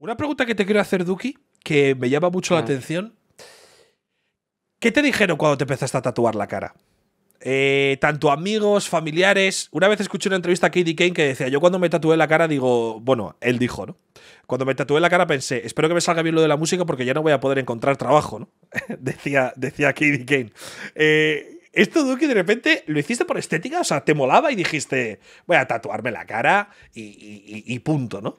Una pregunta que te quiero hacer, Duki, que me llama mucho la ah. atención. ¿Qué te dijeron cuando te empezaste a tatuar la cara? Eh, tanto amigos, familiares. Una vez escuché una entrevista a Katie Kane que decía: Yo cuando me tatué la cara, digo, bueno, él dijo, ¿no? Cuando me tatué la cara pensé, espero que me salga bien lo de la música porque ya no voy a poder encontrar trabajo, ¿no? decía, decía Katie Kane. Eh, esto, Duki, de repente lo hiciste por estética, o sea, te molaba y dijiste, voy a tatuarme la cara y punto, ¿no?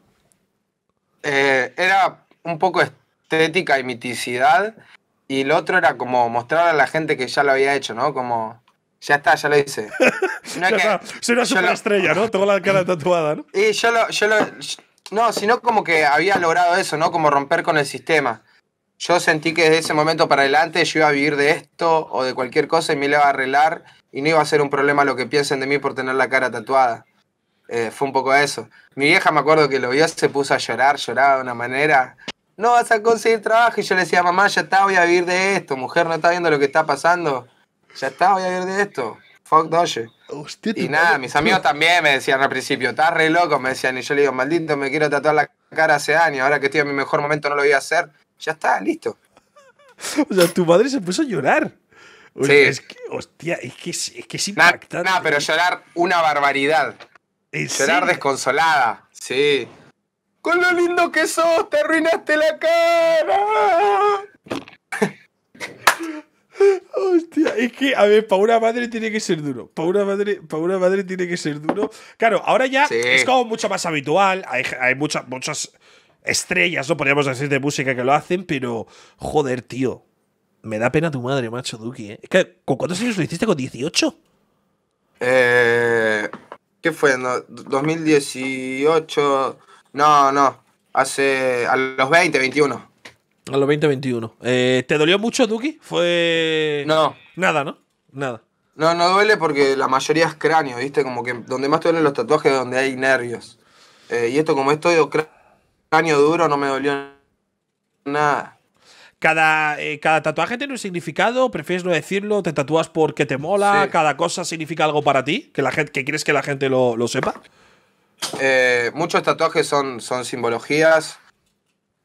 Eh, era un poco estética y miticidad, y lo otro era como mostrar a la gente que ya lo había hecho, ¿no? Como, ya está, ya lo hice. No es Soy una superestrella, ¿no? Tengo la cara tatuada, ¿no? Y yo lo, yo lo, no, sino como que había logrado eso, ¿no? Como romper con el sistema. Yo sentí que desde ese momento para adelante yo iba a vivir de esto o de cualquier cosa y me iba a arreglar y no iba a ser un problema lo que piensen de mí por tener la cara tatuada. Eh, fue un poco eso. Mi vieja me acuerdo que lo vio, se puso a llorar, lloraba de una manera. No vas a conseguir trabajo. Y yo le decía, mamá, ya está, voy a vivir de esto. Mujer, no está viendo lo que está pasando. Ya está, voy a vivir de esto. Fuck Doge. y nada, mis amigos también me decían al principio, estás re loco, me decían. Y yo le digo, maldito, me quiero tatuar la cara hace años. Ahora que estoy en mi mejor momento no lo voy a hacer. Ya está, listo. o sea, tu madre se puso a llorar. sí. hostia, es que es, que es impactante. Nada, pero ¿eh? llorar una barbaridad. Llorar desconsolada, sí. Con lo lindo que sos, te arruinaste la cara. Hostia, es que, a ver, para una madre tiene que ser duro. Para una madre, para una madre tiene que ser duro. Claro, ahora ya es como mucho más habitual. Hay, muchas, muchas estrellas, no podríamos decir, de música que lo hacen, pero joder, tío. Me da pena tu madre, macho Duki. ¿eh? ¿Con cuántos años lo hiciste? ¿Con 18? Eh fue? en 2018, no, no, hace a los 20, 21. A los 20, 21. Eh, ¿Te dolió mucho, Duki? Fue... No. Nada, ¿no? Nada. No, no duele porque la mayoría es cráneo, ¿viste? Como que donde más duelen los tatuajes es donde hay nervios. Eh, y esto, como estoy todo cráneo duro, no me dolió nada cada, eh, cada tatuaje tiene un significado, prefieres no decirlo, te tatúas porque te mola, cada cosa significa algo para ti, que, la gente, que quieres que la gente lo, sepa. Eh, muchos tatuajes son, son simbologías,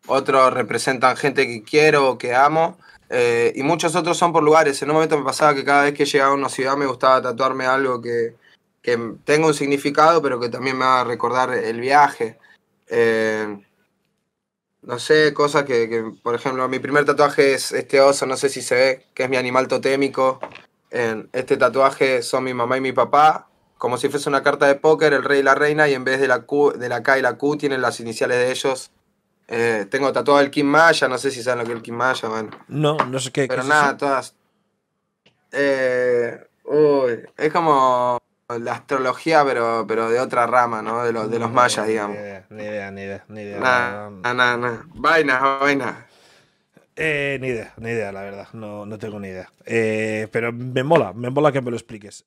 otros representan gente que quiero que amo, eh, y muchos otros son por lugares. En un momento me pasaba que cada vez que llegaba a una ciudad me gustaba tatuarme algo que, que tenga un significado, pero que también me haga recordar el viaje. Eh, no sé, cosas que, por ejemplo, mi primer tatuaje es este oso, no sé si se ve, que es mi animal totémico. En este tatuaje son mi mamá y mi papá, como si fuese una carta de póker, el rey y la reina, y en vez de la, de la K y la Q tienen las iniciales de ellos. Eh, tengo tatuado el Kim no sé si saben lo que es el Kim Maya, bueno. No, no sé qué. Pero nada, todas. Eh, uy, es como la astrología, pero, pero de otra rama, ¿no? De los, de los mayas, digamos. Ni idea, ni idea, ni idea. Nada, nada, nada. Vainas, vainas. Eh, ni idea, ni idea, la verdad. No, no tengo ni idea. Eh, pero me mola, me mola que me lo expliques.